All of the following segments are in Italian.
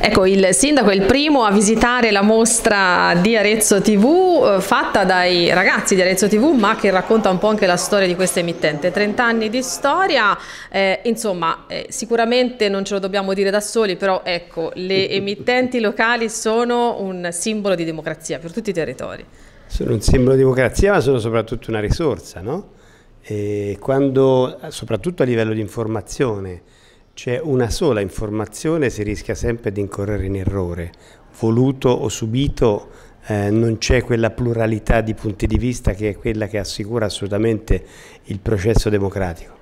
Ecco, il sindaco è il primo a visitare la mostra di Arezzo TV eh, fatta dai ragazzi di Arezzo TV ma che racconta un po' anche la storia di questa emittente. 30 anni di storia, eh, insomma eh, sicuramente non ce lo dobbiamo dire da soli però ecco le emittenti locali sono un simbolo di democrazia per tutti i territori. Sono un simbolo di democrazia ma sono soprattutto una risorsa, no? quando, soprattutto a livello di informazione c'è una sola informazione si rischia sempre di incorrere in errore, voluto o subito eh, non c'è quella pluralità di punti di vista che è quella che assicura assolutamente il processo democratico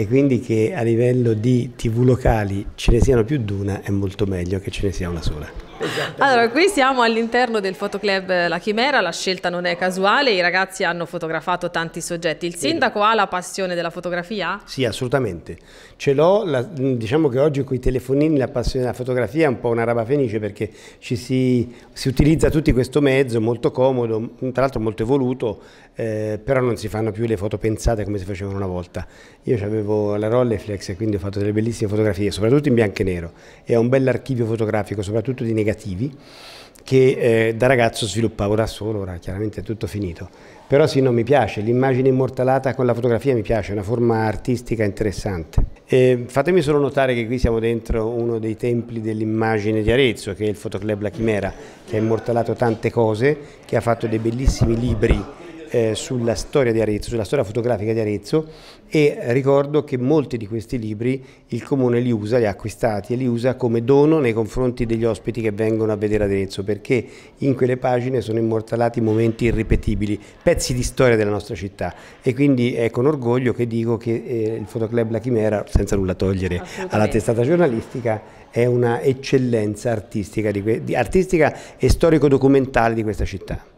e quindi che a livello di tv locali ce ne siano più di una è molto meglio che ce ne sia una sola. Esatto. Allora, qui siamo all'interno del fotoclub La Chimera, la scelta non è casuale, i ragazzi hanno fotografato tanti soggetti. Il sindaco ha la passione della fotografia? Sì, assolutamente. Ce l'ho, diciamo che oggi con i telefonini la passione della fotografia è un po' una raba fenice perché ci si, si utilizza tutti questo mezzo, molto comodo, tra l'altro molto evoluto, eh, però non si fanno più le foto pensate come si facevano una volta. Io avevo avevo la Rolleflex e quindi ho fatto delle bellissime fotografie, soprattutto in bianco e nero, e ho un bell'archivio fotografico, soprattutto di negativi, che eh, da ragazzo sviluppavo da solo, ora chiaramente è tutto finito. Però sì, non mi piace, l'immagine immortalata con la fotografia mi piace, è una forma artistica interessante. E fatemi solo notare che qui siamo dentro uno dei templi dell'immagine di Arezzo, che è il Fotoclub La Chimera, che ha immortalato tante cose, che ha fatto dei bellissimi libri eh, sulla storia di Arezzo, sulla storia fotografica di Arezzo e ricordo che molti di questi libri il comune li usa, li ha acquistati e li usa come dono nei confronti degli ospiti che vengono a vedere Arezzo perché in quelle pagine sono immortalati momenti irripetibili, pezzi di storia della nostra città e quindi è con orgoglio che dico che eh, il Fotoclub La Chimera, senza nulla togliere alla testata giornalistica, è una eccellenza artistica, di, di, artistica e storico-documentale di questa città.